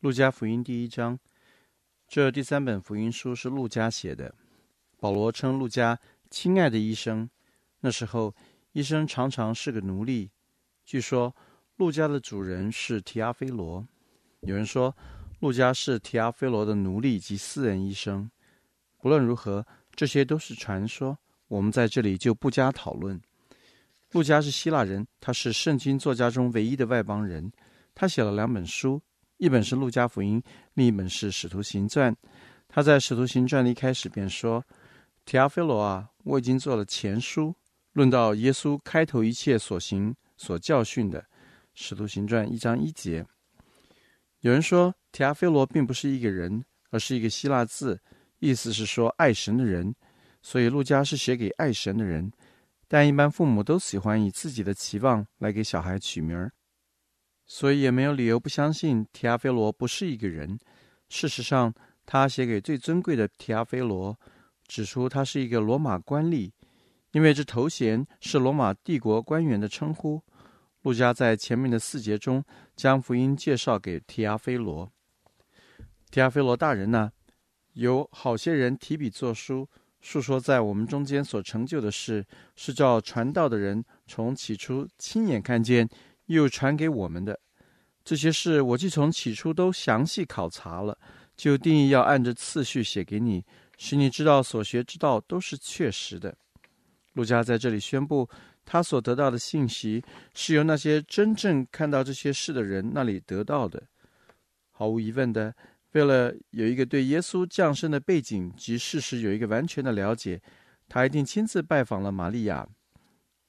路加福音第一章，这第三本福音书是路加写的。保罗称路加“亲爱的医生”，那时候医生常常是个奴隶。据说路加的主人是提阿菲罗，有人说路加是提阿菲罗的奴隶及私人医生。不论如何，这些都是传说，我们在这里就不加讨论。路加是希腊人，他是圣经作家中唯一的外邦人。他写了两本书。一本是《路加福音》，另一本是《使徒行传》。他在《使徒行传》的一开始便说：“提阿非罗啊，我已经做了前书，论到耶稣开头一切所行所教训的。”《使徒行传》一章一节。有人说，提阿非罗并不是一个人，而是一个希腊字，意思是说“爱神的人”。所以，路加是写给爱神的人。但一般父母都喜欢以自己的期望来给小孩取名儿。所以也没有理由不相信提阿菲罗不是一个人。事实上，他写给最尊贵的提阿菲罗，指出他是一个罗马官吏，因为这头衔是罗马帝国官员的称呼。路加在前面的四节中将福音介绍给提阿菲罗。提阿菲罗大人呢，有好些人提笔作书，述说在我们中间所成就的事，是照传道的人从起初亲眼看见。又传给我们的这些事，我既从起初都详细考察了，就定义要按着次序写给你，使你知道所学之道都是确实的。路加在这里宣布，他所得到的信息是由那些真正看到这些事的人那里得到的。毫无疑问的，为了有一个对耶稣降生的背景及事实有一个完全的了解，他一定亲自拜访了玛利亚。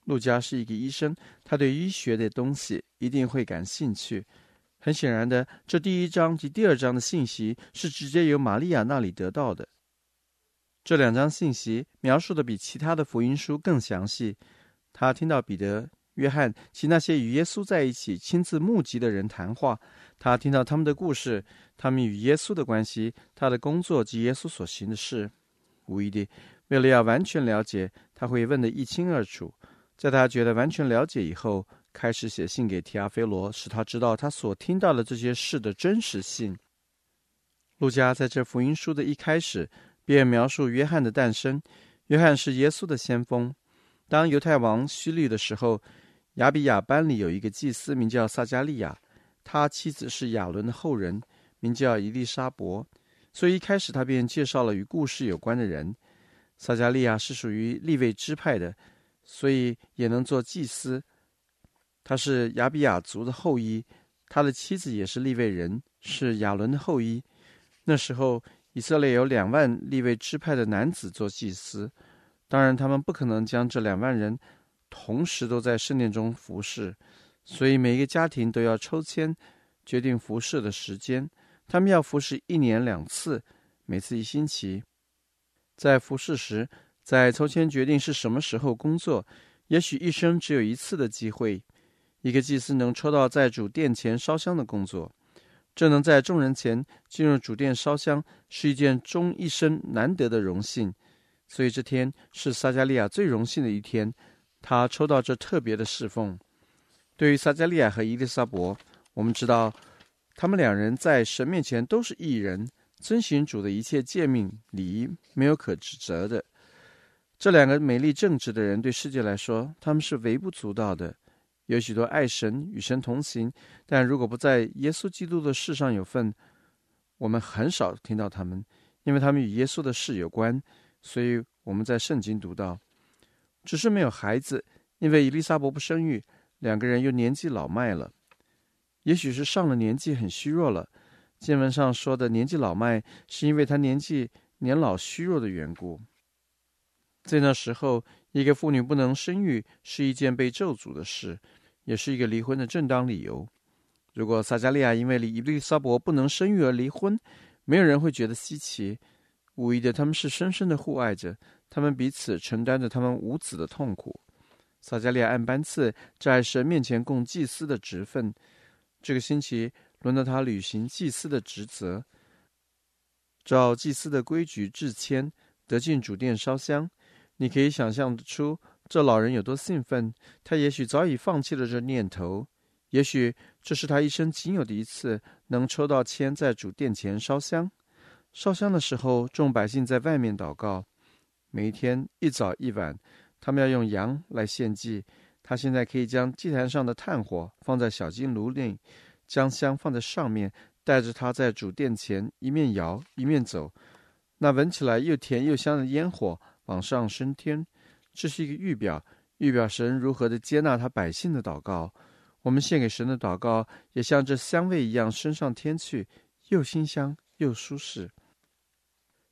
陆家是一个医生，他对医学的东西一定会感兴趣。很显然的，这第一章及第二章的信息是直接由玛利亚那里得到的。这两章信息描述的比其他的福音书更详细。他听到彼得、约翰及那些与耶稣在一起、亲自目击的人谈话，他听到他们的故事，他们与耶稣的关系，他的工作及耶稣所行的事。无疑的，为了要完全了解，他会问得一清二楚。在他觉得完全了解以后，开始写信给提阿菲罗，使他知道他所听到的这些事的真实性。路加在这福音书的一开始便描述约翰的诞生。约翰是耶稣的先锋。当犹太王希律的时候，亚比亚班里有一个祭司，名叫萨加利亚，他妻子是亚伦的后人，名叫伊丽莎伯。所以一开始他便介绍了与故事有关的人。萨加利亚是属于立位支派的。所以也能做祭司。他是亚比亚族的后裔，他的妻子也是利未人，是亚伦的后裔。那时候以色列有两万利未支派的男子做祭司，当然他们不可能将这两万人同时都在圣殿中服侍，所以每一个家庭都要抽签决定服侍的时间。他们要服侍一年两次，每次一星期。在服侍时，在抽签决定是什么时候工作，也许一生只有一次的机会。一个祭司能抽到在主殿前烧香的工作，这能在众人前进入主殿烧香，是一件终一生难得的荣幸。所以这天是撒加利亚最荣幸的一天，他抽到这特别的侍奉。对于撒加利亚和伊丽莎伯，我们知道他们两人在神面前都是义人，遵循主的一切诫命礼仪，没有可指责的。这两个美丽正直的人对世界来说，他们是微不足道的。有许多爱神与神同行，但如果不在耶稣基督的事上有份，我们很少听到他们，因为他们与耶稣的事有关。所以我们在圣经读到，只是没有孩子，因为以利莎伯不生育，两个人又年纪老迈了。也许是上了年纪很虚弱了。经文上说的年纪老迈，是因为他年纪年老虚弱的缘故。在那时候，一个妇女不能生育是一件被咒诅的事，也是一个离婚的正当理由。如果撒加利亚因为伊以利沙伯不能生育而离婚，没有人会觉得稀奇。无疑的，他们是深深的互爱着，他们彼此承担着他们无子的痛苦。撒加利亚按班次在神面前供祭司的职分，这个星期轮到他履行祭司的职责。照祭司的规矩，致谦得进主殿烧香。你可以想象出这老人有多兴奋。他也许早已放弃了这念头，也许这是他一生仅有的一次能抽到签，在主殿前烧香。烧香的时候，众百姓在外面祷告。每一天一早一晚，他们要用羊来献祭。他现在可以将祭坛上的炭火放在小金炉里，将香放在上面，带着它在主殿前一面摇一面走。那闻起来又甜又香的烟火。往上升天，这是一个预表，预表神如何的接纳他百姓的祷告。我们献给神的祷告，也像这香味一样升上天去，又馨香又舒适。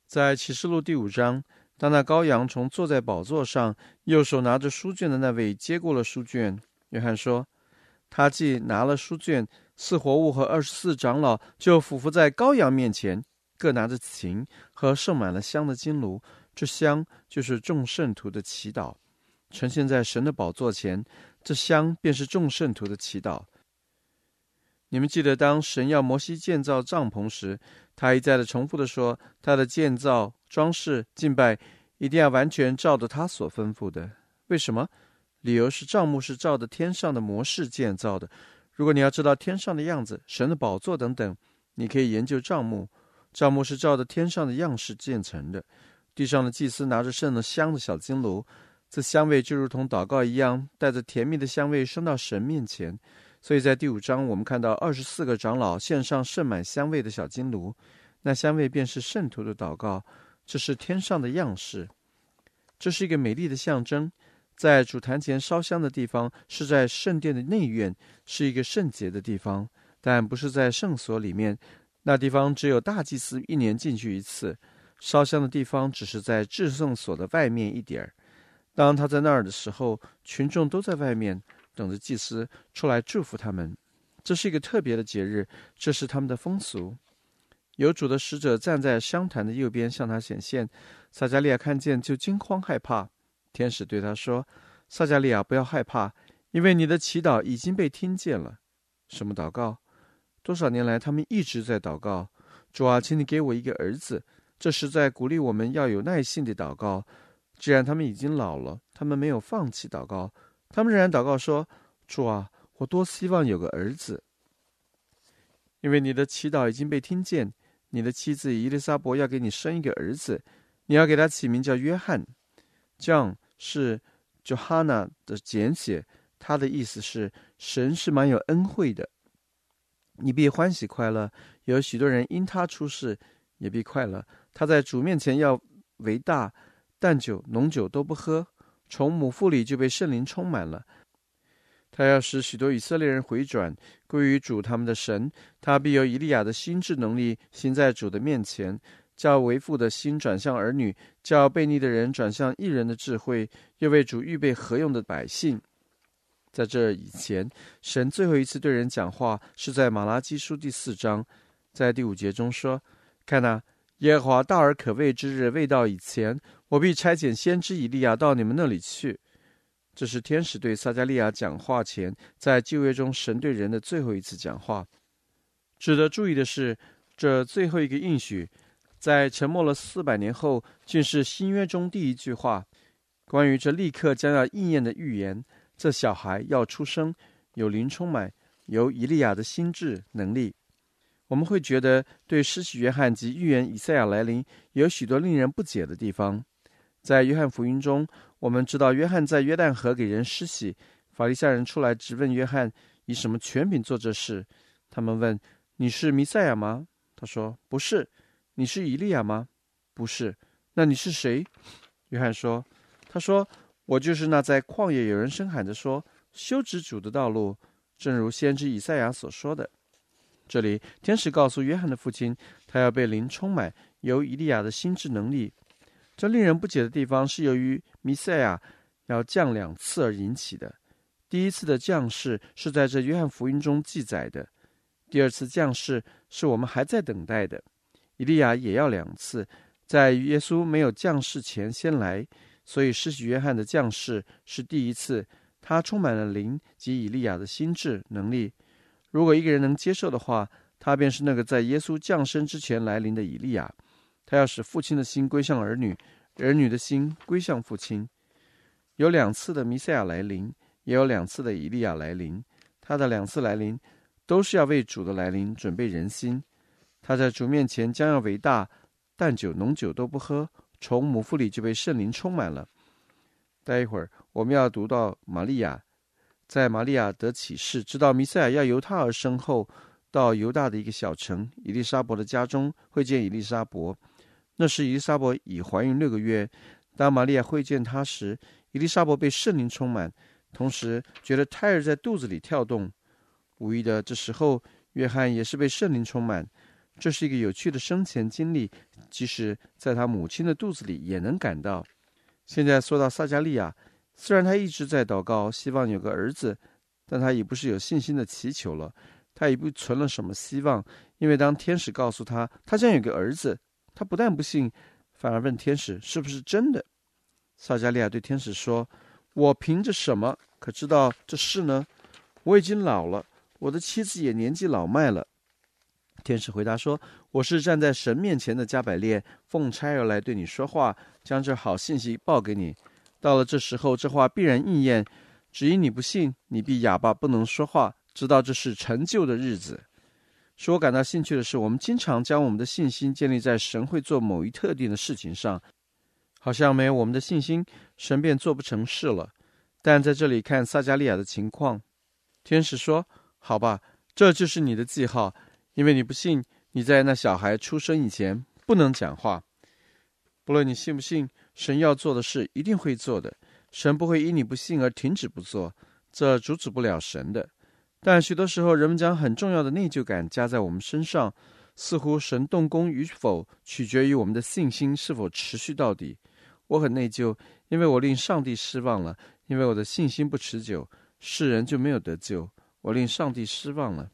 在启示录第五章，当那羔羊从坐在宝座上，右手拿着书卷的那位接过了书卷，约翰说：“他既拿了书卷，四活物和二十四长老就俯伏在羔羊面前，各拿着琴和盛满了香的金炉。”这香就是众圣徒的祈祷，呈现在神的宝座前。这香便是众圣徒的祈祷。你们记得，当神要摩西建造帐篷时，他一再的重复的说，他的建造、装饰、敬拜一定要完全照着他所吩咐的。为什么？理由是帐幕是照着天上的模式建造的。如果你要知道天上的样子、神的宝座等等，你可以研究帐幕。帐幕是照着天上的样式建成的。地上的祭司拿着盛了香的小金炉，这香味就如同祷告一样，带着甜蜜的香味升到神面前。所以在第五章，我们看到二十四个长老献上盛满香味的小金炉，那香味便是圣徒的祷告。这是天上的样式，这是一个美丽的象征。在主坛前烧香的地方是在圣殿的内院，是一个圣洁的地方，但不是在圣所里面。那地方只有大祭司一年进去一次。烧香的地方只是在制圣所的外面一点儿。当他在那儿的时候，群众都在外面等着祭司出来祝福他们。这是一个特别的节日，这是他们的风俗。有主的使者站在香坛的右边，向他显现。撒加利亚看见就惊慌害怕。天使对他说：“撒加利亚，不要害怕，因为你的祈祷已经被听见了。什么祷告？多少年来他们一直在祷告：主啊，请你给我一个儿子。”这是在鼓励我们要有耐心的祷告。既然他们已经老了，他们没有放弃祷告，他们仍然祷告说：“主啊，我多希望有个儿子，因为你的祈祷已经被听见。你的妻子伊丽莎伯要给你生一个儿子，你要给他起名叫约翰，John 是 Johanna 的简写，它的意思是神是蛮有恩惠的。你必欢喜快乐，有许多人因他出世。”也必快乐。他在主面前要为大，淡酒浓酒都不喝。从母腹里就被圣灵充满了。他要使许多以色列人回转，归于主他们的神。他必由以利亚的心智能力，心在主的面前，叫为父的心转向儿女，叫悖逆的人转向异人的智慧，又为主预备何用的百姓。在这以前，神最后一次对人讲话是在马拉基书第四章，在第五节中说。看呐，耶和华大而可畏之日未到以前，我必差遣先知以利亚到你们那里去。这是天使对撒加利亚讲话前，在旧约中神对人的最后一次讲话。值得注意的是，这最后一个应许，在沉默了四百年后，竟是新约中第一句话。关于这立刻将要应验的预言，这小孩要出生，有灵充满，有以利亚的心智能力。我们会觉得，对施洗约翰及预言以赛亚来临，有许多令人不解的地方。在约翰福音中，我们知道约翰在约旦河给人施洗，法利赛人出来质问约翰以什么权柄做这事？他们问：“你是弥赛亚吗？”他说：“不是。”“你是以利亚吗？”“不是。”“那你是谁？”约翰说：“他说我就是那在旷野有人声喊着说修止主的道路，正如先知以赛亚所说的。”这里，天使告诉约翰的父亲，他要被灵充满，由以利亚的心智能力。这令人不解的地方是由于弥赛亚要降两次而引起的。第一次的降世是在这约翰福音中记载的，第二次降世是我们还在等待的。以利亚也要两次，在耶稣没有降世前先来，所以施洗约翰的降世是第一次，他充满了灵及以利亚的心智能力。如果一个人能接受的话，他便是那个在耶稣降生之前来临的以利亚。他要使父亲的心归向儿女，儿女的心归向父亲。有两次的弥赛亚来临，也有两次的以利亚来临。他的两次来临，都是要为主的来临准备人心。他在主面前将要伟大，但酒浓酒都不喝，从母腹里就被圣灵充满了。待一会儿我们要读到玛利亚。在玛利亚得启示，知道弥赛亚要由她而生后，到犹大的一个小城伊丽莎伯的家中会见伊丽莎伯。那时伊丽莎伯已怀孕六个月。当玛利亚会见她时，伊丽莎伯被圣灵充满，同时觉得胎儿在肚子里跳动。无意的这时候，约翰也是被圣灵充满。这是一个有趣的生前经历，即使在他母亲的肚子里也能感到。现在说到撒加利亚。虽然他一直在祷告，希望有个儿子，但他已不是有信心的祈求了，他已不存了什么希望，因为当天使告诉他他将有个儿子，他不但不信，反而问天使是不是真的。撒加利亚对天使说：“我凭着什么可知道这事呢？我已经老了，我的妻子也年纪老迈了。”天使回答说：“我是站在神面前的加百列，奉差而来对你说话，将这好信息报给你。”到了这时候，这话必然应验。只因你不信，你必哑巴，不能说话。知道这是成就的日子。使我感到兴趣的是，我们经常将我们的信心建立在神会做某一特定的事情上，好像没有我们的信心，神便做不成事了。但在这里看撒加利亚的情况，天使说：“好吧，这就是你的记号，因为你不信，你在那小孩出生以前不能讲话。不论你信不信。”神要做的事一定会做的，神不会因你不信而停止不做，这阻止不了神的。但许多时候，人们将很重要的内疚感加在我们身上，似乎神动工与否取决于我们的信心是否持续到底。我很内疚，因为我令上帝失望了，因为我的信心不持久，世人就没有得救。我令上帝失望了。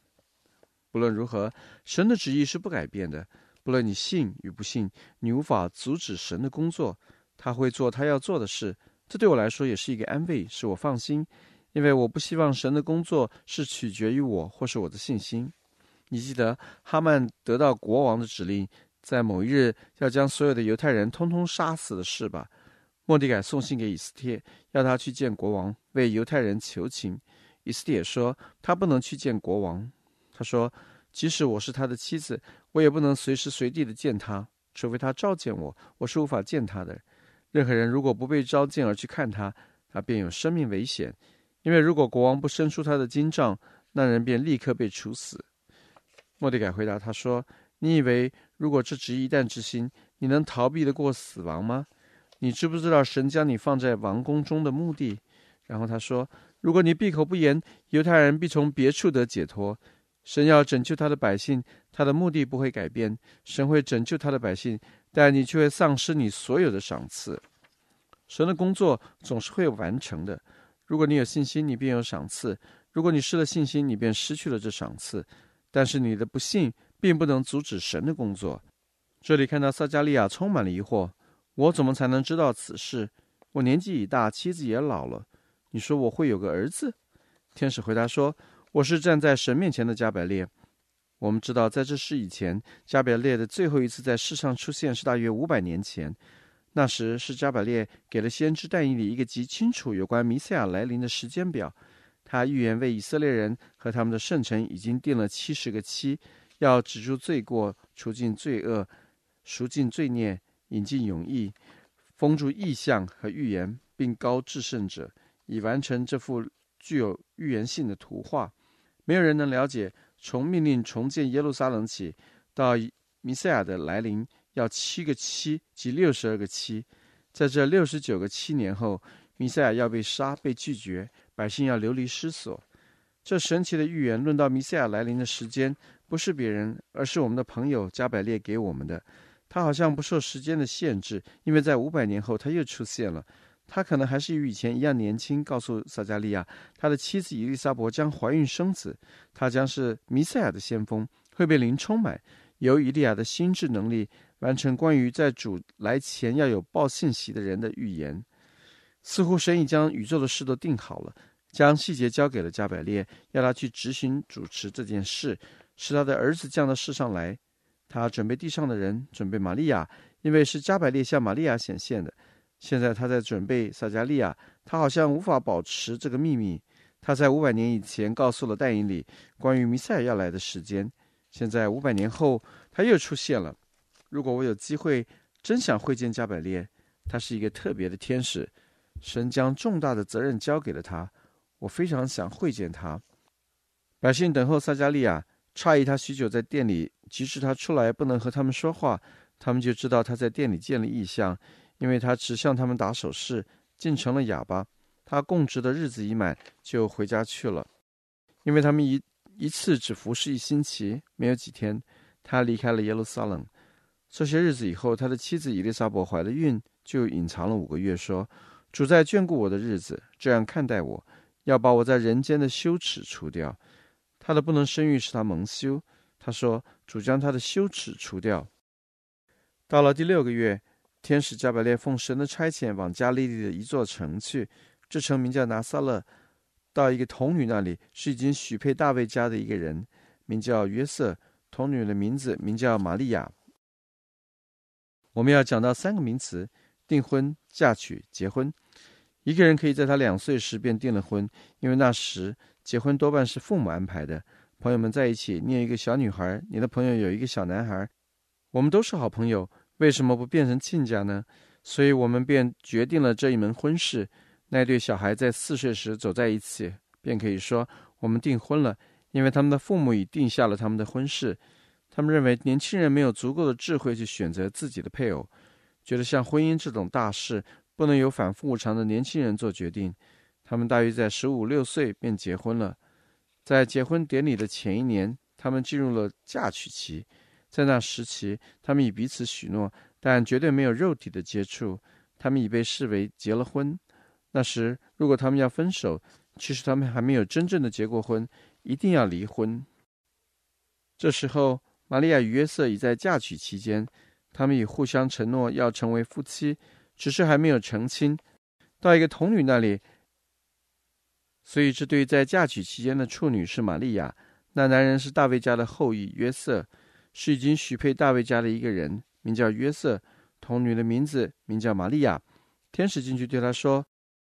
不论如何，神的旨意是不改变的。不论你信与不信，你无法阻止神的工作。他会做他要做的事，这对我来说也是一个安慰，使我放心，因为我不希望神的工作是取决于我或是我的信心。你记得哈曼得到国王的指令，在某一日要将所有的犹太人通通杀死的事吧？莫迪改送信给以斯帖，要他去见国王，为犹太人求情。以斯帖说，他不能去见国王。他说，即使我是他的妻子，我也不能随时随地的见他，除非他召见我，我是无法见他的。任何人如果不被召见而去看他，他便有生命危险，因为如果国王不伸出他的金杖，那人便立刻被处死。莫迪改回答他说：“你以为如果这旨意一旦执行，你能逃避得过死亡吗？你知不知道神将你放在王宫中的目的？”然后他说：“如果你闭口不言，犹太人必从别处得解脱。神要拯救他的百姓，他的目的不会改变。神会拯救他的百姓。”但你却会丧失你所有的赏赐。神的工作总是会完成的。如果你有信心，你便有赏赐；如果你失了信心，你便失去了这赏赐。但是你的不信并不能阻止神的工作。这里看到撒加利亚充满了疑惑：我怎么才能知道此事？我年纪已大，妻子也老了。你说我会有个儿子？天使回答说：“我是站在神面前的加百列。”我们知道，在这事以前，加百列的最后一次在世上出现是大约五百年前。那时是加百列给了先知但以里一个极清楚有关弥赛亚来临的时间表。他预言为以色列人和他们的圣城已经定了七十个期，要止住罪过，除尽罪恶，赎尽罪孽，引进永义，封住异象和预言，并高至圣者，以完成这幅具有预言性的图画。没有人能了解。从命令重建耶路撒冷起到弥赛亚的来临，要七个七，即六十二个七。在这六十九个七年后，弥赛亚要被杀、被拒绝，百姓要流离失所。这神奇的预言论到弥赛亚来临的时间，不是别人，而是我们的朋友加百列给我们的。他好像不受时间的限制，因为在五百年后他又出现了。他可能还是与以前一样年轻，告诉撒加利亚，他的妻子伊丽莎伯将怀孕生子，他将是弥赛亚的先锋，会被灵充满，由伊利亚的心智能力完成关于在主来前要有报信息的人的预言。似乎神已将宇宙的事都定好了，将细节交给了加百列，要他去执行主持这件事，使他的儿子降到世上来。他准备地上的人，准备玛利亚，因为是加百列向玛利亚显现的。现在他在准备撒加利亚，他好像无法保持这个秘密。他在五百年以前告诉了戴因里关于弥赛亚要来的时间。现在五百年后，他又出现了。如果我有机会，真想会见加百列，他是一个特别的天使，神将重大的责任交给了他。我非常想会见他。百姓等候撒加利亚，诧异他许久在店里，即使他出来不能和他们说话，他们就知道他在店里见了异象。因为他只向他们打手势，竟成了哑巴。他供职的日子已满，就回家去了。因为他们一一次只服侍一星期，没有几天，他离开了耶路撒冷。这些日子以后，他的妻子伊丽莎白怀了孕，就隐藏了五个月，说主在眷顾我的日子，这样看待我，要把我在人间的羞耻除掉。他的不能生育使他蒙羞，他说主将他的羞耻除掉。到了第六个月。天使加百列奉神的差遣，往加利利的一座城去，这城名叫拿撒勒。到一个童女那里，是已经许配大卫家的一个人，名叫约瑟。童女的名字名叫玛利亚。我们要讲到三个名词：订婚、嫁娶、结婚。一个人可以在他两岁时便订了婚，因为那时结婚多半是父母安排的。朋友们在一起，你有一个小女孩，你的朋友有一个小男孩，我们都是好朋友。为什么不变成亲家呢？所以，我们便决定了这一门婚事。那对小孩在四岁时走在一起，便可以说我们订婚了，因为他们的父母已定下了他们的婚事。他们认为年轻人没有足够的智慧去选择自己的配偶，觉得像婚姻这种大事不能由反复无常的年轻人做决定。他们大约在十五六岁便结婚了，在结婚典礼的前一年，他们进入了嫁娶期。在那时期，他们已彼此许诺，但绝对没有肉体的接触。他们已被视为结了婚。那时，如果他们要分手，其实他们还没有真正的结过婚，一定要离婚。这时候，玛利亚与约瑟已在嫁娶期间，他们已互相承诺要成为夫妻，只是还没有成亲，到一个童女那里。所以，这对在嫁娶期间的处女是玛利亚，那男人是大卫家的后裔约瑟。是已经许配大卫家的一个人，名叫约瑟。童女的名字名叫玛利亚。天使进去对他说：“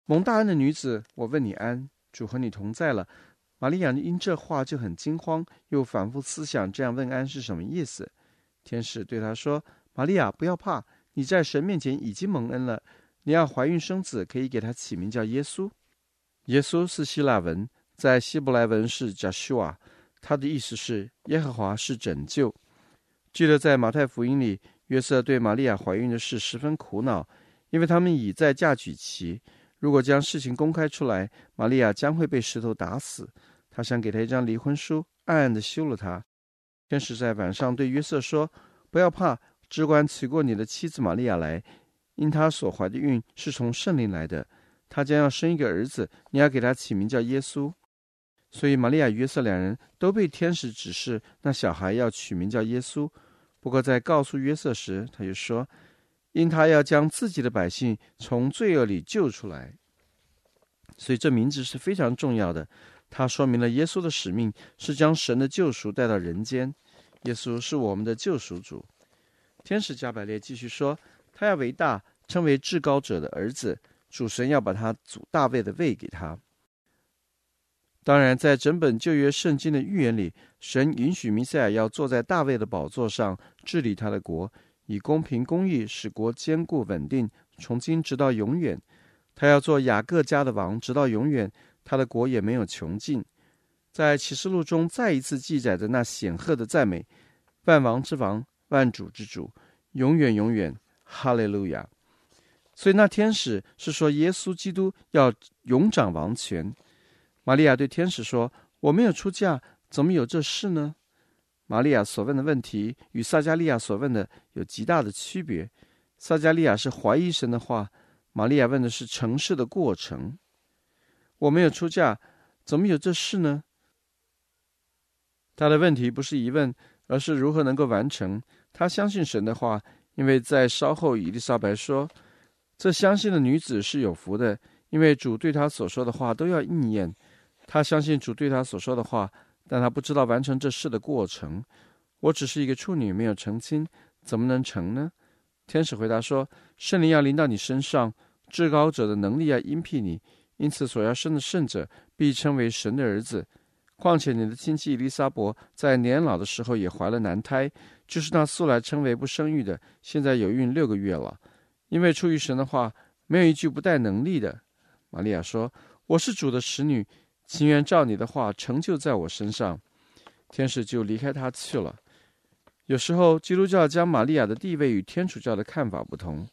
蒙大恩的女子，我问你，安主和你同在了。”玛利亚因这话就很惊慌，又反复思想，这样问安是什么意思？天使对她说：“玛利亚，不要怕，你在神面前已经蒙恩了。你要怀孕生子，可以给他起名叫耶稣。耶稣是希腊文，在希伯来文是 Joshua，他的意思是耶和华是拯救。”记得在马太福音里，约瑟对玛利亚怀孕的事十分苦恼，因为他们已在嫁娶期。如果将事情公开出来，玛利亚将会被石头打死。他想给她一张离婚书，暗暗的休了她。天使在晚上对约瑟说：“不要怕，只管娶过你的妻子玛利亚来，因她所怀的孕是从圣灵来的。她将要生一个儿子，你要给他起名叫耶稣。”所以，玛利亚与约瑟两人都被天使指示，那小孩要取名叫耶稣。不过在告诉约瑟时，他就说，因他要将自己的百姓从罪恶里救出来，所以这名字是非常重要的。它说明了耶稣的使命是将神的救赎带到人间。耶稣是我们的救赎主。天使加百列继续说，他要伟大，称为至高者的儿子。主神要把他祖大卫的位给他。当然，在整本旧约圣经的预言里，神允许弥赛亚要坐在大卫的宝座上治理他的国，以公平公义使国坚固稳定，从今直到永远。他要做雅各家的王，直到永远，他的国也没有穷尽。在启示录中，再一次记载着那显赫的赞美：万王之王，万主之主，永远永远，哈利路亚。所以那天使是说，耶稣基督要永掌王权。玛利亚对天使说：“我没有出嫁，怎么有这事呢？”玛利亚所问的问题与撒加利亚所问的有极大的区别。撒加利亚是怀疑神的话，玛利亚问的是成事的过程。我没有出嫁，怎么有这事呢？他的问题不是疑问，而是如何能够完成。他相信神的话，因为在稍后伊丽莎白说：“这相信的女子是有福的，因为主对她所说的话都要应验。”他相信主对他所说的话，但他不知道完成这事的过程。我只是一个处女，没有成亲，怎么能成呢？天使回答说：“圣灵要临到你身上，至高者的能力要荫庇你，因此所要生的圣者必称为神的儿子。况且你的亲戚丽莎伯在年老的时候也怀了男胎，就是那素来称为不生育的，现在有孕六个月了。因为出于神的话，没有一句不带能力的。”玛利亚说：“我是主的使女。”心愿照你的话成就在我身上，天使就离开他去了。有时候，基督教将玛利亚的地位与天主教的看法不同。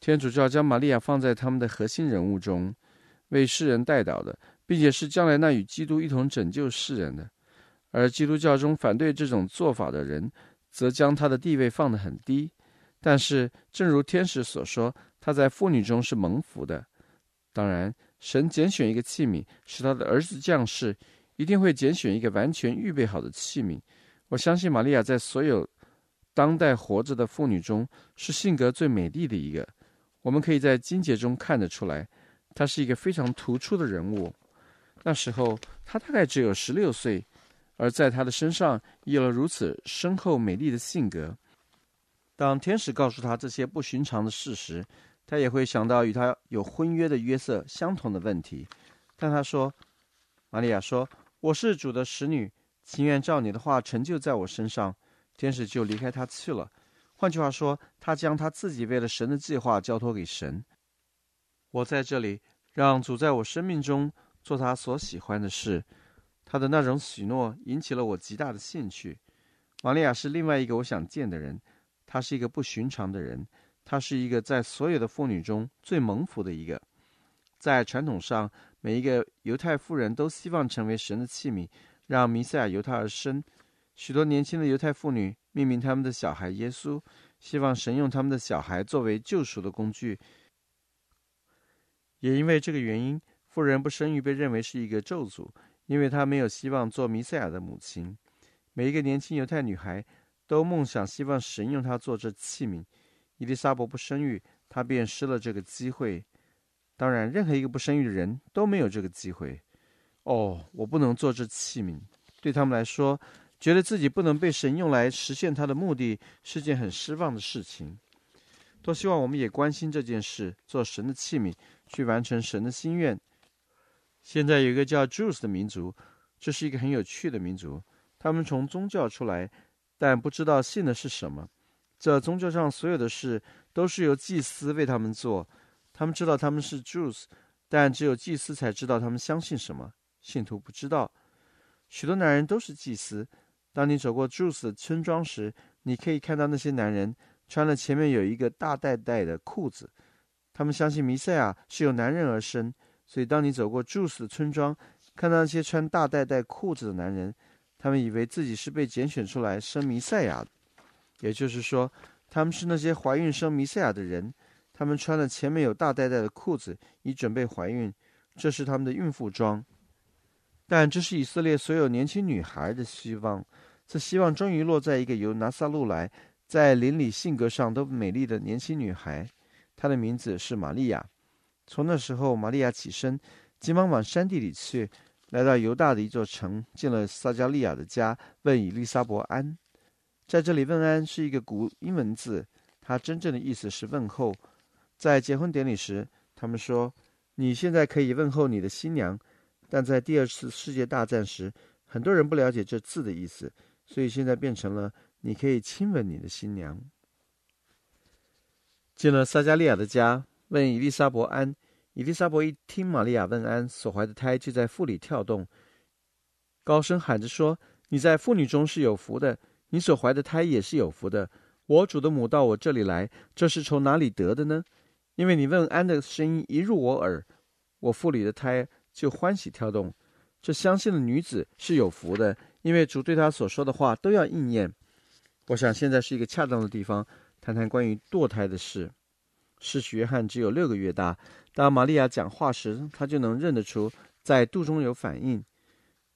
天主教将玛利亚放在他们的核心人物中，为世人代祷的，并且是将来那与基督一同拯救世人的。而基督教中反对这种做法的人，则将他的地位放得很低。但是，正如天使所说，他在妇女中是蒙福的。当然。神拣选一个器皿，使他的儿子降世，一定会拣选一个完全预备好的器皿。我相信玛利亚在所有当代活着的妇女中，是性格最美丽的一个。我们可以在经节中看得出来，她是一个非常突出的人物。那时候她大概只有十六岁，而在她的身上有了如此深厚美丽的性格。当天使告诉她这些不寻常的事实。他也会想到与他有婚约的约瑟相同的问题，但他说：“玛利亚说，我是主的使女，情愿照你的话成就在我身上。”天使就离开他去了。换句话说，他将他自己为了神的计划交托给神。我在这里让主在我生命中做他所喜欢的事。他的那种许诺引起了我极大的兴趣。玛利亚是另外一个我想见的人，他是一个不寻常的人。她是一个在所有的妇女中最蒙福的一个。在传统上，每一个犹太妇人都希望成为神的器皿，让弥赛亚由她而生。许多年轻的犹太妇女命名他们的小孩耶稣，希望神用他们的小孩作为救赎的工具。也因为这个原因，妇人不生育被认为是一个咒诅，因为她没有希望做弥赛亚的母亲。每一个年轻犹太女孩都梦想希望神用她做这器皿。伊丽莎伯不生育，他便失了这个机会。当然，任何一个不生育的人都没有这个机会。哦，我不能做这器皿。对他们来说，觉得自己不能被神用来实现他的目的，是件很失望的事情。多希望我们也关心这件事，做神的器皿，去完成神的心愿。现在有一个叫 Jews 的民族，这是一个很有趣的民族。他们从宗教出来，但不知道信的是什么。这宗教上，所有的事都是由祭司为他们做。他们知道他们是 Jews，但只有祭司才知道他们相信什么，信徒不知道。许多男人都是祭司。当你走过 Jews 的村庄时，你可以看到那些男人穿了前面有一个大袋袋的裤子。他们相信弥赛亚是由男人而生，所以当你走过 Jews 的村庄，看到那些穿大袋袋裤子的男人，他们以为自己是被拣选出来生弥赛亚的。也就是说，他们是那些怀孕生弥赛亚的人。他们穿了前面有大袋袋的裤子，以准备怀孕，这是他们的孕妇装。但这是以色列所有年轻女孩的希望，这希望终于落在一个由拿撒路来，在邻里性格上都美丽的年轻女孩。她的名字是玛利亚。从那时候，玛利亚起身，急忙往山地里去，来到犹大的一座城，进了撒加利亚的家，问以利沙伯安。在这里，问安是一个古英文字，它真正的意思是问候。在结婚典礼时，他们说：“你现在可以问候你的新娘。”但在第二次世界大战时，很多人不了解这字的意思，所以现在变成了你可以亲吻你的新娘。进了撒加利亚的家，问伊丽莎伯安。伊丽莎伯一听玛利亚问安，所怀的胎就在腹里跳动，高声喊着说：“你在妇女中是有福的。”你所怀的胎也是有福的。我主的母到我这里来，这是从哪里得的呢？因为你问安的声音一入我耳，我腹里的胎就欢喜跳动。这相信的女子是有福的，因为主对她所说的话都要应验。我想现在是一个恰当的地方，谈谈关于堕胎的事。是许约翰只有六个月大，当玛利亚讲话时，他就能认得出在肚中有反应。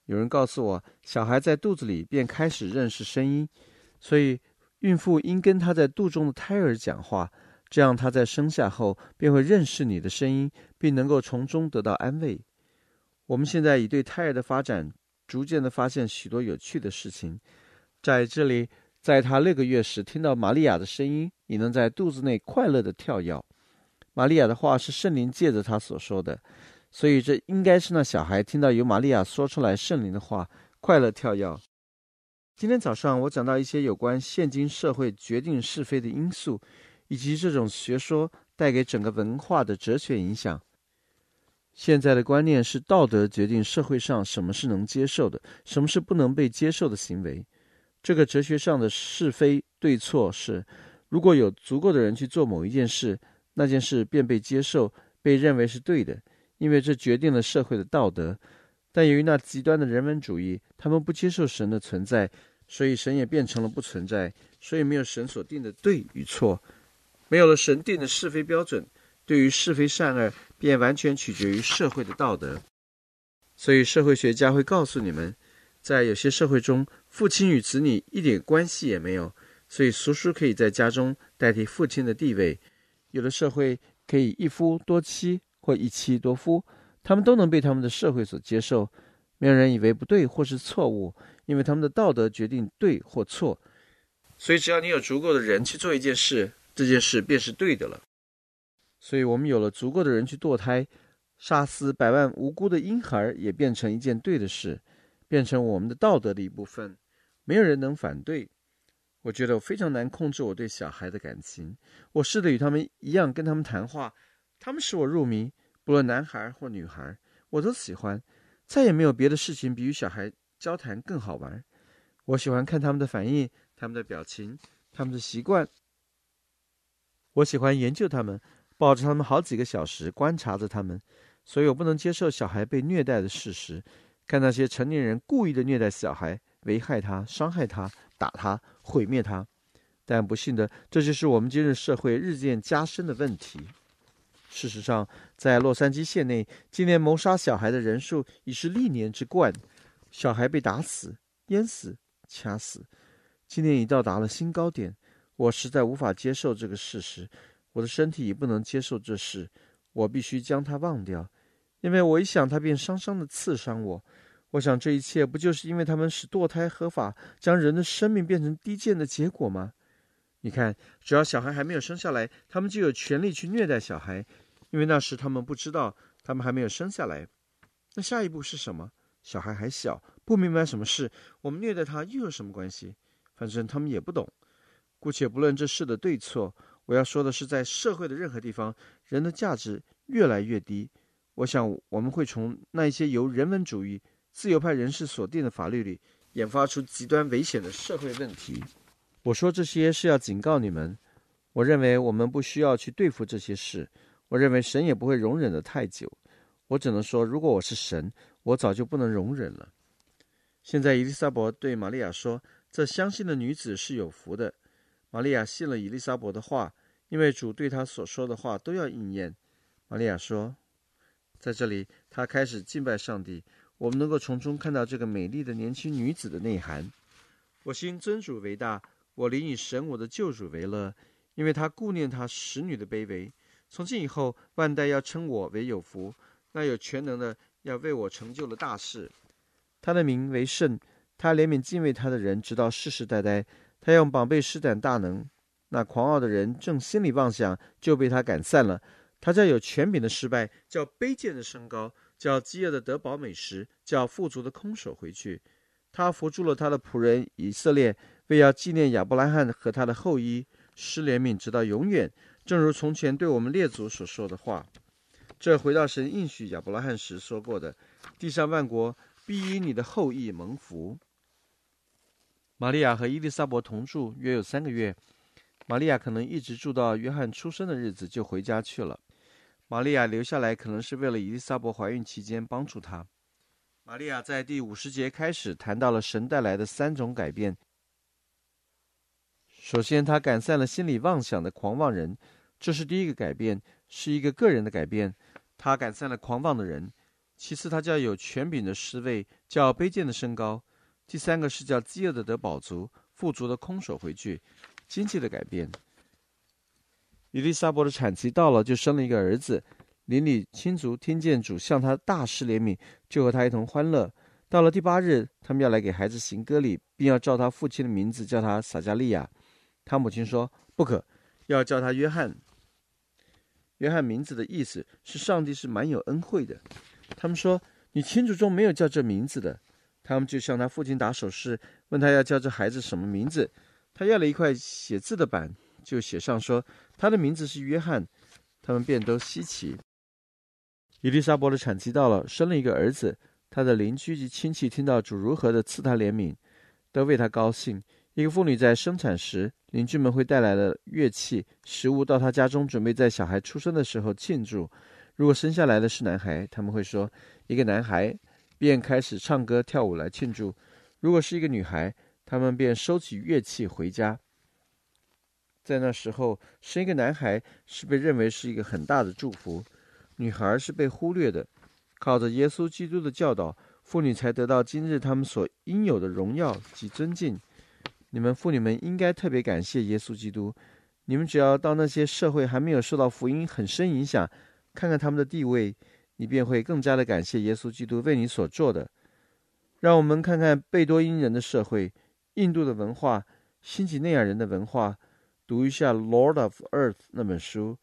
有人告诉我，小孩在肚子里便开始认识声音，所以孕妇应跟他在肚中的胎儿讲话，这样他在生下后便会认识你的声音，并能够从中得到安慰。我们现在已对胎儿的发展逐渐地发现许多有趣的事情。在这里，在他六个月时听到玛利亚的声音，你能在肚子内快乐地跳跃。玛利亚的话是圣灵借着他所说的。所以，这应该是那小孩听到尤玛利亚说出来圣灵的话，快乐跳跃。今天早上，我讲到一些有关现今社会决定是非的因素，以及这种学说带给整个文化的哲学影响。现在的观念是道德决定社会上什么是能接受的，什么是不能被接受的行为。这个哲学上的是非对错是：如果有足够的人去做某一件事，那件事便被接受，被认为是对的。因为这决定了社会的道德，但由于那极端的人文主义，他们不接受神的存在，所以神也变成了不存在，所以没有神所定的对与错，没有了神定的是非标准，对于是非善恶便完全取决于社会的道德。所以社会学家会告诉你们，在有些社会中，父亲与子女一点关系也没有，所以叔叔可以在家中代替父亲的地位；有的社会可以一夫多妻。或一妻多夫，他们都能被他们的社会所接受，没有人以为不对或是错误，因为他们的道德决定对或错。所以，只要你有足够的人去做一件事，这件事便是对的了。所以，我们有了足够的人去堕胎，杀死百万无辜的婴孩，也变成一件对的事，变成我们的道德的一部分。没有人能反对。我觉得我非常难控制我对小孩的感情。我试着与他们一样，跟他们谈话。他们使我入迷，不论男孩或女孩，我都喜欢。再也没有别的事情比与小孩交谈更好玩。我喜欢看他们的反应、他们的表情、他们的习惯。我喜欢研究他们，抱着他们好几个小时，观察着他们。所以我不能接受小孩被虐待的事实。看那些成年人故意的虐待小孩，危害他、伤害他、打他、毁灭他。但不幸的，这就是我们今日社会日渐加深的问题。事实上，在洛杉矶县内，今年谋杀小孩的人数已是历年之冠。小孩被打死、淹死、掐死，今年已到达了新高点。我实在无法接受这个事实，我的身体也不能接受这事。我必须将它忘掉，因为我一想它便伤伤地刺伤我。我想这一切不就是因为他们使堕胎合法，将人的生命变成低贱的结果吗？你看，只要小孩还没有生下来，他们就有权利去虐待小孩，因为那时他们不知道，他们还没有生下来。那下一步是什么？小孩还小，不明白什么事，我们虐待他又有什么关系？反正他们也不懂。姑且不论这事的对错，我要说的是，在社会的任何地方，人的价值越来越低。我想，我们会从那一些由人文主义、自由派人士所定的法律里，研发出极端危险的社会问题。我说这些是要警告你们。我认为我们不需要去对付这些事。我认为神也不会容忍的太久。我只能说，如果我是神，我早就不能容忍了。现在，伊丽莎伯对玛利亚说：“这相信的女子是有福的。”玛利亚信了伊丽莎伯的话，因为主对她所说的话都要应验。玛利亚说：“在这里，她开始敬拜上帝。我们能够从中看到这个美丽的年轻女子的内涵。我心尊主为大。”我灵以神我的救主为乐，因为他顾念他使女的卑微。从今以后，万代要称我为有福，那有全能的要为我成就了大事。他的名为圣，他怜悯敬畏他的人，直到世世代代。他用宝贝施展大能，那狂傲的人正心里妄想，就被他赶散了。他叫有权柄的失败，叫卑贱的升高，叫饥饿的得饱美食，叫富足的空手回去。他扶住了他的仆人以色列。为要纪念亚伯拉罕和他的后裔施怜悯，直到永远，正如从前对我们列祖所说的话，这回到神应许亚伯拉罕时说过的：地上万国必因你的后裔蒙福。玛利亚和伊丽莎伯同住约有三个月，玛利亚可能一直住到约翰出生的日子就回家去了。玛利亚留下来可能是为了伊丽莎伯怀孕期间帮助她。玛利亚在第五十节开始谈到了神带来的三种改变。首先，他改善了心理妄想的狂妄人，这是第一个改变，是一个个人的改变。他改善了狂妄的人。其次，他叫有权柄的侍卫，叫卑贱的升高。第三个是叫饥饿的得饱足，富足的空手回去，经济的改变。伊丽莎伯的产期到了，就生了一个儿子。邻里亲族听见主向他大施怜悯，就和他一同欢乐。到了第八日，他们要来给孩子行歌礼，并要照他父亲的名字叫他撒加利亚。他母亲说：“不可，要叫他约翰。”约翰名字的意思是“上帝是蛮有恩惠的”。他们说：“你亲属中没有叫这名字的。”他们就向他父亲打手势，问他要叫这孩子什么名字。他要了一块写字的板，就写上说：“他的名字是约翰。”他们便都稀奇。伊丽莎白的产期到了，生了一个儿子。他的邻居及亲戚听到主如何的赐他怜悯，都为他高兴。一个妇女在生产时，邻居们会带来了乐器、食物到她家中，准备在小孩出生的时候庆祝。如果生下来的是男孩，他们会说“一个男孩”，便开始唱歌跳舞来庆祝；如果是一个女孩，他们便收起乐器回家。在那时候，生一个男孩是被认为是一个很大的祝福，女孩是被忽略的。靠着耶稣基督的教导，妇女才得到今日他们所应有的荣耀及尊敬。你们妇女们应该特别感谢耶稣基督。你们只要到那些社会还没有受到福音很深影响，看看他们的地位，你便会更加的感谢耶稣基督为你所做的。让我们看看贝多因人的社会、印度的文化、新几内亚人的文化，读一下《Lord of Earth》那本书，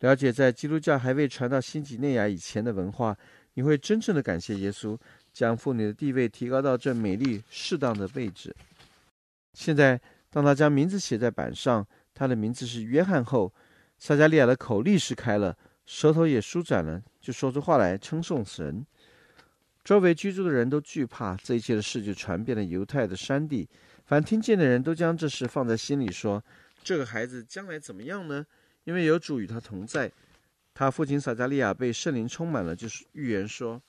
了解在基督教还未传到新几内亚以前的文化，你会真正的感谢耶稣，将妇女的地位提高到这美丽适当的位置。现在，当他将名字写在板上，他的名字是约翰后，撒加利亚的口立是开了，舌头也舒展了，就说出话来称颂神。周围居住的人都惧怕这一切的事，就传遍了犹太的山地。凡听见的人都将这事放在心里说：“这个孩子将来怎么样呢？”因为有主与他同在。他父亲撒加利亚被圣灵充满了，就是预言说：“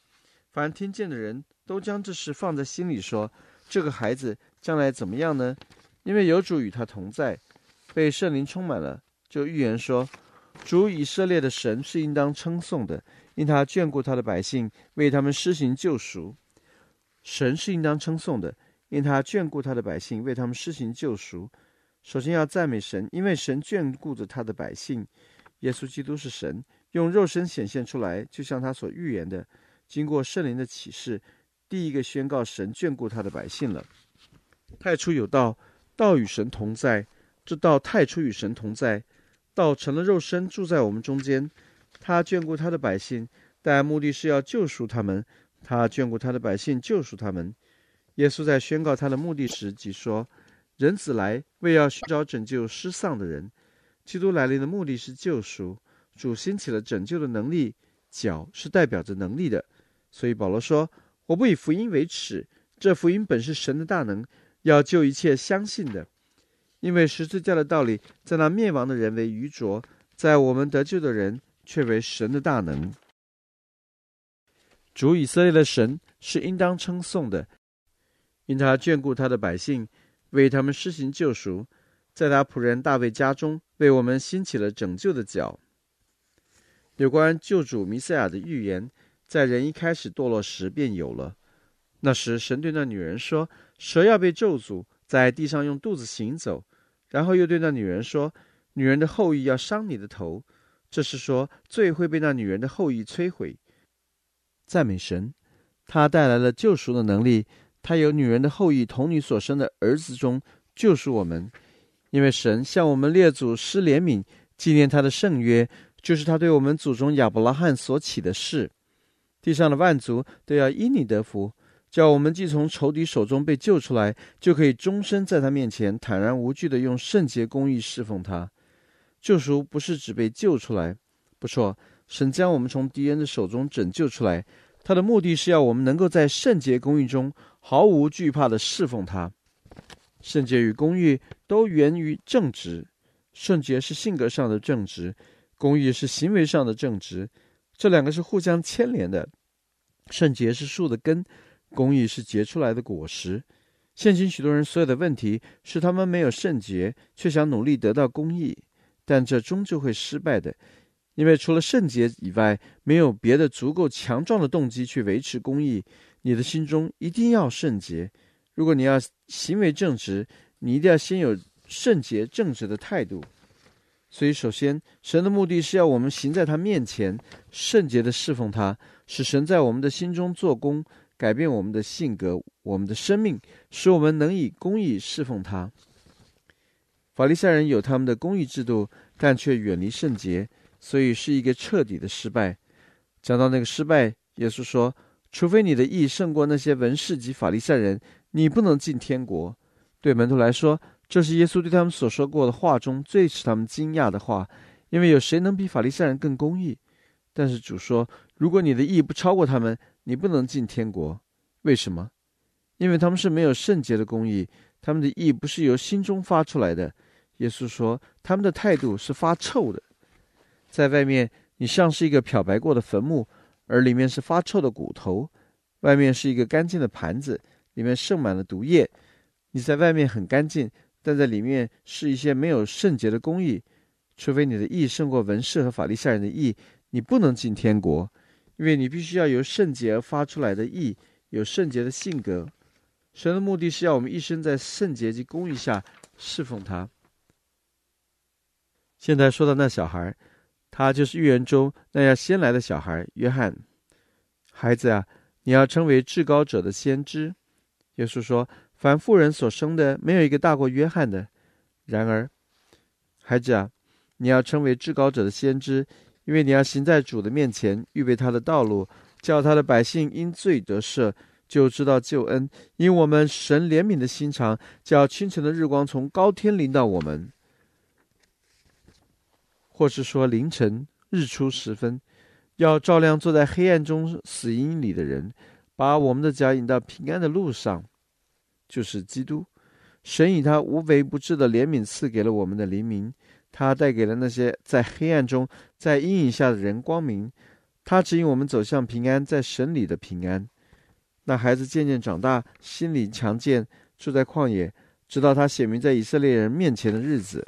凡听见的人都将这事放在心里说：这个孩子。”将来怎么样呢？因为有主与他同在，被圣灵充满了，就预言说：“主以色列的神是应当称颂的，因他眷顾他的百姓，为他们施行救赎。神是应当称颂的，因他眷顾他的百姓，为他们施行救赎。首先要赞美神，因为神眷顾着他的百姓。耶稣基督是神，用肉身显现出来，就像他所预言的。经过圣灵的启示，第一个宣告神眷顾他的百姓了。”太初有道，道与神同在。这道太初与神同在，道成了肉身，住在我们中间。他眷顾他的百姓，但目的是要救赎他们。他眷顾他的百姓，救赎他们。耶稣在宣告他的目的时，即说：“人子来，为要寻找拯救失丧的人。”基督来临的目的是救赎。主兴起了拯救的能力，脚是代表着能力的。所以保罗说：“我不以福音为耻。这福音本是神的大能。”要救一切相信的，因为十字架的道理，在那灭亡的人为愚拙，在我们得救的人却为神的大能。主以色列的神是应当称颂的，因他眷顾他的百姓，为他们施行救赎，在他仆人大卫家中为我们兴起了拯救的脚。有关救主弥赛亚的预言，在人一开始堕落时便有了，那时神对那女人说。蛇要被咒诅，在地上用肚子行走，然后又对那女人说：“女人的后裔要伤你的头。”这是说罪会被那女人的后裔摧毁。赞美神，他带来了救赎的能力。他有女人的后裔同女所生的儿子中救赎我们，因为神向我们列祖施怜悯，纪念他的圣约，就是他对我们祖宗亚伯拉罕所起的誓。地上的万族都要因你得福。叫我们既从仇敌手中被救出来，就可以终身在他面前坦然无惧地用圣洁公义侍奉他。救赎不是只被救出来，不错，神将我们从敌人的手中拯救出来，他的目的是要我们能够在圣洁公义中毫无惧怕地侍奉他。圣洁与公义都源于正直，圣洁是性格上的正直，公义是行为上的正直，这两个是互相牵连的。圣洁是树的根。公义是结出来的果实。现今许多人所有的问题是他们没有圣洁，却想努力得到公义，但这终究会失败的，因为除了圣洁以外，没有别的足够强壮的动机去维持公义。你的心中一定要圣洁。如果你要行为正直，你一定要先有圣洁正直的态度。所以，首先，神的目的是要我们行在他面前，圣洁地侍奉他，使神在我们的心中做工。改变我们的性格，我们的生命，使我们能以公义侍奉他。法利赛人有他们的公义制度，但却远离圣洁，所以是一个彻底的失败。讲到那个失败，耶稣说：“除非你的义胜过那些文士及法利赛人，你不能进天国。”对门徒来说，这是耶稣对他们所说过的话中最使他们惊讶的话，因为有谁能比法利赛人更公义？但是主说：“如果你的义不超过他们，”你不能进天国，为什么？因为他们是没有圣洁的公义，他们的义不是由心中发出来的。耶稣说，他们的态度是发臭的，在外面你像是一个漂白过的坟墓，而里面是发臭的骨头；外面是一个干净的盘子，里面盛满了毒液。你在外面很干净，但在里面是一些没有圣洁的公义。除非你的义胜过文士和法利赛人的义，你不能进天国。因为你必须要由圣洁而发出来的意，有圣洁的性格。神的目的是要我们一生在圣洁及公义下侍奉他。现在说到那小孩，他就是预言中那要先来的小孩约翰。孩子啊，你要成为至高者的先知。耶稣说：“凡妇人所生的，没有一个大过约翰的。然而，孩子啊，你要成为至高者的先知。”因为你要行在主的面前，预备他的道路，叫他的百姓因罪得赦，就知道救恩。因我们神怜悯的心肠，叫清晨的日光从高天临到我们，或是说凌晨日出时分，要照亮坐在黑暗中死荫里的人，把我们的脚引到平安的路上，就是基督。神以他无微不至的怜悯赐给了我们的黎明。他带给了那些在黑暗中、在阴影下的人光明，他指引我们走向平安，在神里的平安。那孩子渐渐长大，心灵强健，住在旷野，直到他显明在以色列人面前的日子。